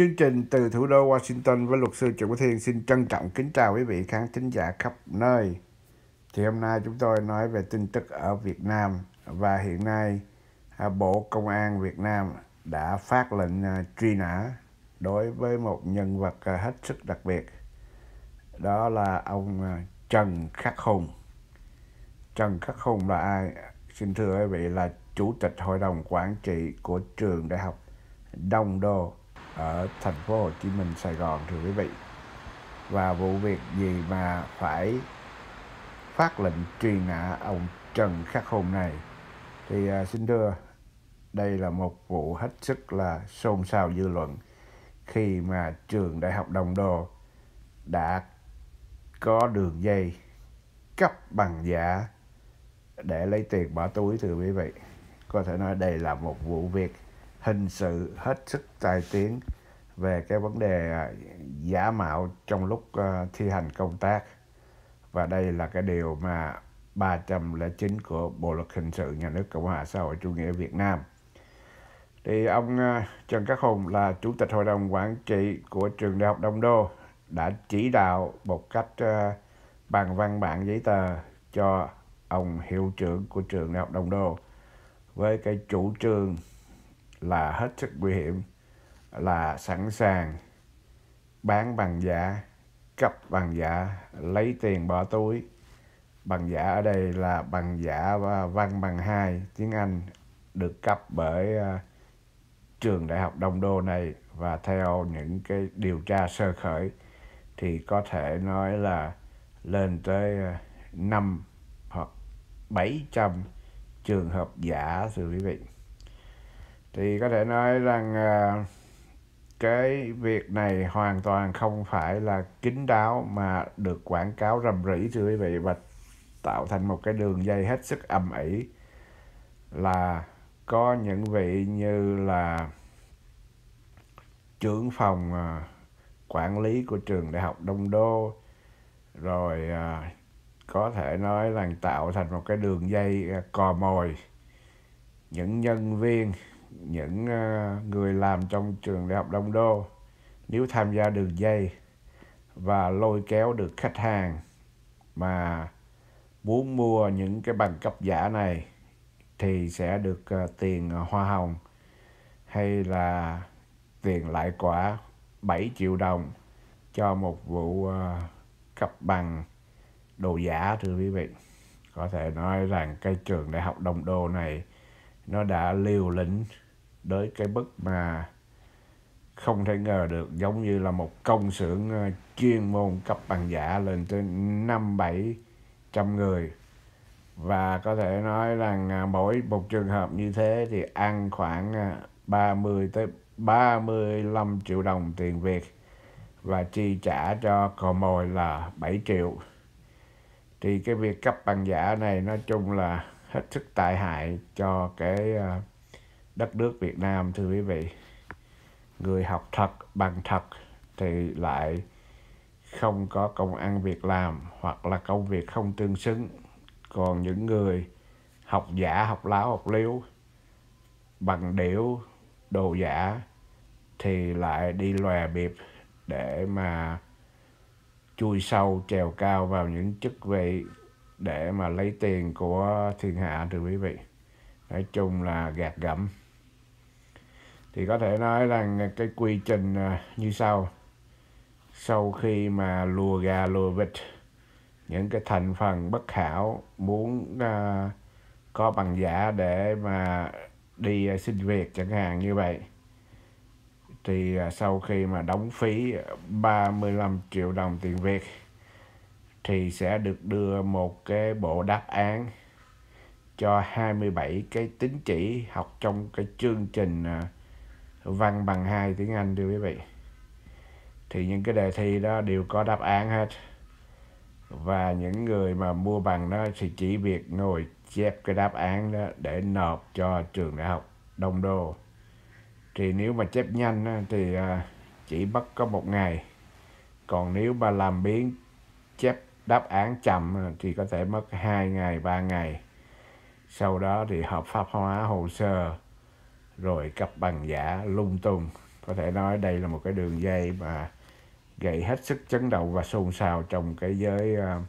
Chương trình từ thủ đô Washington với luật sư Trần Quốc Thiên xin trân trọng kính chào quý vị khán thính giả khắp nơi. Thì hôm nay chúng tôi nói về tin tức ở Việt Nam và hiện nay à, Bộ Công an Việt Nam đã phát lệnh à, truy nã đối với một nhân vật à, hết sức đặc biệt. Đó là ông Trần Khắc Hùng. Trần Khắc Hùng là ai? Xin thưa quý vị là Chủ tịch Hội đồng Quản trị của trường Đại học Đông Đô. Đồ ở thành phố Hồ Chí Minh Sài Gòn thưa quý vị và vụ việc gì mà phải phát lệnh truy nã ông Trần Khắc Hùng này thì à, xin thưa đây là một vụ hết sức là xôn xao dư luận khi mà trường đại học Đồng Đô đã có đường dây cấp bằng giả để lấy tiền bỏ túi thưa quý vị có thể nói đây là một vụ việc hình sự hết sức tài tiếng về cái vấn đề à, giả mạo trong lúc à, thi hành công tác và đây là cái điều mà 309 của Bộ luật hình sự nhà nước Cộng hòa xã hội chủ nghĩa Việt Nam. Thì ông à, Trần Cát Hùng là chủ tịch hội đồng quản trị của trường Đại học Đông Đô đã chỉ đạo một cách bằng văn bản giấy tờ cho ông hiệu trưởng của trường Đại học Đông Đô với cái chủ trương là hết sức nguy hiểm là sẵn sàng bán bằng giả cấp bằng giả lấy tiền bỏ túi bằng giả ở đây là bằng giả và văn bằng hai tiếng Anh được cấp bởi à, trường đại học Đông Đô này và theo những cái điều tra sơ khởi thì có thể nói là lên tới à, năm hoặc bảy trăm trường hợp giả thưa quý vị thì có thể nói rằng à, cái việc này hoàn toàn không phải là kín đáo mà được quảng cáo rầm rĩ thưa quý vị và tạo thành một cái đường dây hết sức ầm ĩ là có những vị như là trưởng phòng à, quản lý của trường đại học Đông Đô rồi à, có thể nói là tạo thành một cái đường dây cò mồi những nhân viên những ờ, người làm trong trường đại học Đông Đô nếu tham gia đường dây và lôi kéo được khách hàng mà muốn mua những cái bằng cấp giả này thì sẽ được ờ, tiền ờ, hoa hồng hay là tiền lại quả 7 triệu đồng cho một vụ cấp bằng đồ giả thưa quý vị có thể nói rằng cái trường đại học đông đô này nó đã liều lĩnh đến cái bức mà không thể ngờ được giống như là một công xưởng ờ, chuyên môn cấp bằng giả lên tới năm bảy trăm người và có thể nói rằng à, mỗi một trường hợp như thế thì ăn khoảng 30 à, tới 35 triệu đồng tiền Việt và chi trả cho cò mồi là 7 triệu thì cái việc cấp bằng giả này nói chung là hết sức tai hại cho cái ờ, đất nước Việt Nam thưa quý vị người học thật bằng thật thì lại không có công ăn việc làm hoặc là công việc không tương xứng còn những người học giả học láo học liếu bằng điểu đồ giả thì lại đi lòe bịp để mà chui sâu trèo cao vào những chức vị để mà lấy tiền của thiên hạ thưa quý vị nói chung là gạt gẫm thì có thể nói rằng cái quy trình à, như sau sau khi mà lùa gà lùa vịt những cái thành phần bất hảo muốn uh, có bằng giả để mà đi à, xin việc chẳng hạn như vậy thì sau khi mà đóng phí 35 triệu đồng tiền Việt thì sẽ được đưa một cái bộ đáp án cho 27 cái tín chỉ học trong cái chương trình à, văn bằng 2 tiếng Anh thưa quý vị. Thì những cái đề thi đó đều có đáp án hết. Và những người mà mua bằng đó thì chỉ việc ngồi chép cái đáp án đó để nộp cho trường đại học Đông Đô. Thì nếu mà chép nhanh thì à, chỉ mất có một ngày. Còn nếu mà làm biến chép đáp án chậm thì có thể mất 2 ngày 3 ngày sau đó thì hợp pháp hóa hồ sơ rồi cấp bằng giả lung tung có thể nói đây là một cái đường dây mà gây hết sức chấn động và xôn xao trong cái giới uh,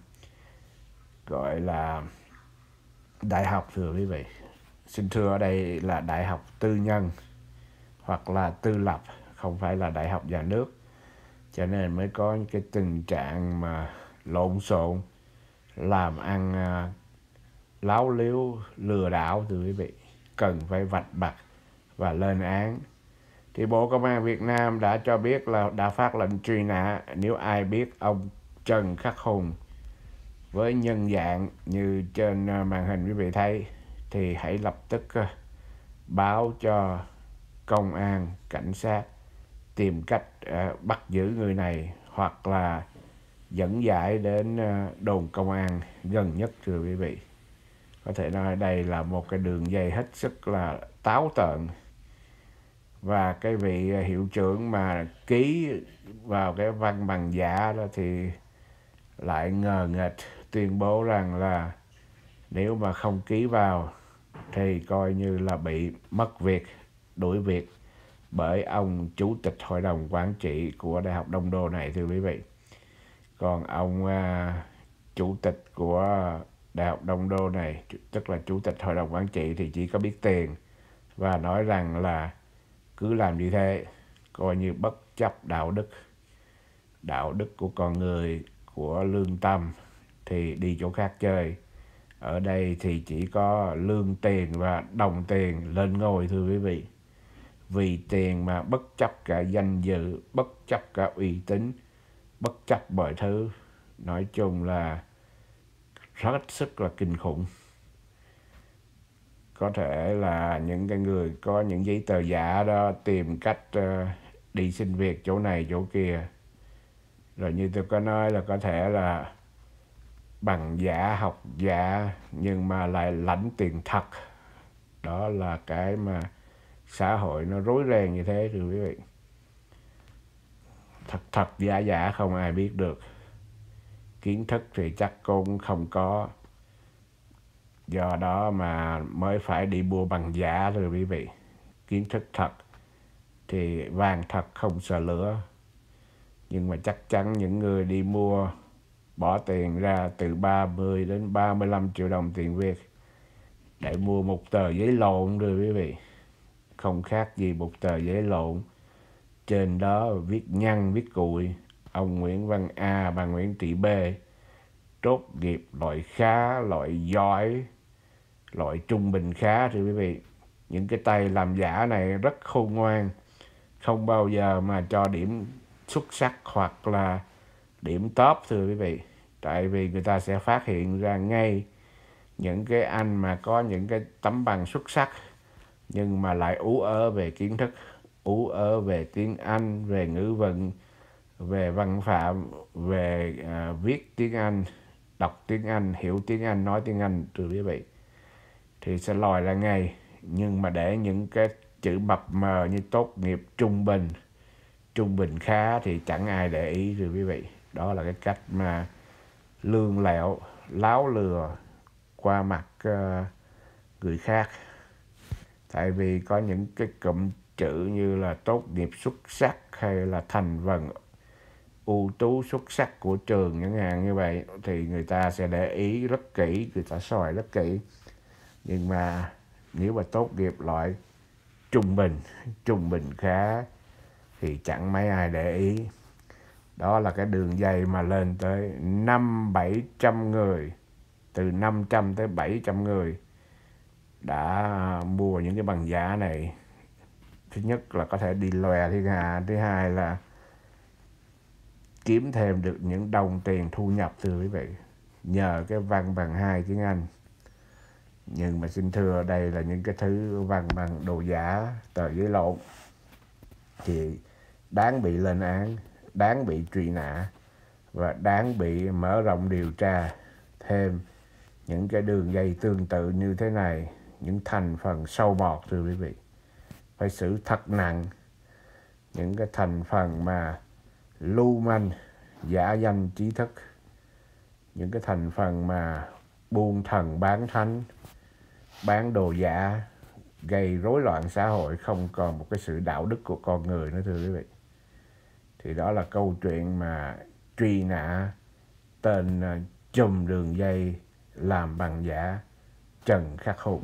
gọi là đại học thưa quý vị xin thưa ở đây là đại học tư nhân hoặc là tư lập không phải là đại học nhà nước cho nên mới có những cái tình trạng mà lộn xộn làm ăn à, láo liếu lừa đảo thưa quý vị cần phải vạch bạc và lên án thì Bộ Công an Việt Nam đã cho biết là đã phát lệnh truy nã nếu ai biết ông Trần Khắc Hùng với nhân dạng như trên à, màn hình quý vị thấy thì hãy lập tức à, báo cho công an, cảnh sát tìm cách à, bắt giữ người này hoặc là dẫn dải đến ờ, đồn công an gần nhất thưa quý vị có thể nói đây là một cái đường dây hết sức là táo tợn và cái vị hiệu trưởng mà ký vào cái văn bằng giả đó thì lại ngờ nghệch tuyên bố rằng là nếu mà không ký vào thì coi như là bị mất việc đuổi việc bởi ông chủ tịch hội đồng quản trị của đại học đông đô này thưa quý vị còn ông à, chủ tịch của đại học đông đô này tức là chủ tịch hội đồng quản trị thì chỉ có biết tiền và nói rằng là cứ làm như thế coi như bất chấp đạo đức đạo đức của con người của lương tâm thì đi chỗ khác chơi ở đây thì chỉ có lương tiền và đồng tiền lên ngôi thưa quý vị vì tiền mà bất chấp cả danh dự bất chấp cả uy tín bất chấp mọi thứ nói chung là rất sức là kinh khủng có thể là những cái người có những giấy tờ giả đó tìm cách ờ, đi xin việc chỗ này chỗ kia rồi như tôi có nói là có thể là bằng giả học giả nhưng mà lại lãnh tiền thật đó là cái mà xã hội nó rối ren như thế thưa quý vị thật thật giả giả không ai biết được kiến thức thì chắc cũng không có do đó mà mới phải đi mua bằng giả rồi quý vị kiến thức thật thì vàng thật không sợ lửa nhưng mà chắc chắn những người đi mua bỏ tiền ra từ 30 đến 35 triệu đồng tiền Việt để mua một tờ giấy lộn rồi quý vị không khác gì một tờ giấy lộn trên đó viết nhăn viết cùi ông Nguyễn Văn A bà Nguyễn Thị B tốt nghiệp loại khá loại giỏi loại trung bình khá thưa quý vị những cái tay làm giả này rất khôn ngoan không bao giờ mà cho điểm xuất sắc hoặc là điểm top thưa quý vị tại vì người ta sẽ phát hiện ra ngay những cái anh mà có những cái tấm bằng xuất sắc nhưng mà lại ú ớ về kiến thức ú ở về tiếng Anh, về ngữ vận, về văn phạm, về à, viết tiếng Anh, đọc tiếng Anh, hiểu tiếng Anh, nói tiếng Anh trừ quý vị thì sẽ lòi ra ngay. Nhưng mà để những cái chữ mập mờ như tốt nghiệp trung bình, trung bình khá thì chẳng ai để ý rồi quý vị. Đó là cái cách mà lương lẹo, láo lừa qua mặt uh, người khác tại vì có những cái cụm chữ như là tốt nghiệp xuất sắc hay là thành phần ưu tú xuất sắc của trường chẳng hạn như vậy thì người ta sẽ để ý rất kỹ người ta soi rất kỹ nhưng mà nếu mà tốt nghiệp loại trung bình trung bình khá thì chẳng mấy ai để ý đó là cái đường dây mà lên tới năm bảy trăm người từ 500 tới 700 người đã mua những cái bằng giá này thứ nhất là có thể đi lòe thiên hạ thứ hai là kiếm thêm được những đồng tiền thu nhập từ quý vị nhờ cái văn bằng hai tiếng Anh nhưng mà xin thưa đây là những cái thứ văn bằng đồ giả tờ giấy lộn thì đáng bị lên án đáng bị truy nã và đáng bị mở rộng điều tra thêm những cái đường dây tương tự như thế này những thành phần sâu bọt thưa quý vị phải xử thật nặng những cái thành phần mà lưu manh giả danh trí thức những cái thành phần mà buôn thần bán thánh bán đồ giả gây rối loạn xã hội không còn một cái sự đạo đức của con người nữa thưa quý vị thì đó là câu chuyện mà truy nã tên à, chùm đường dây làm bằng giả Trần Khắc Hùng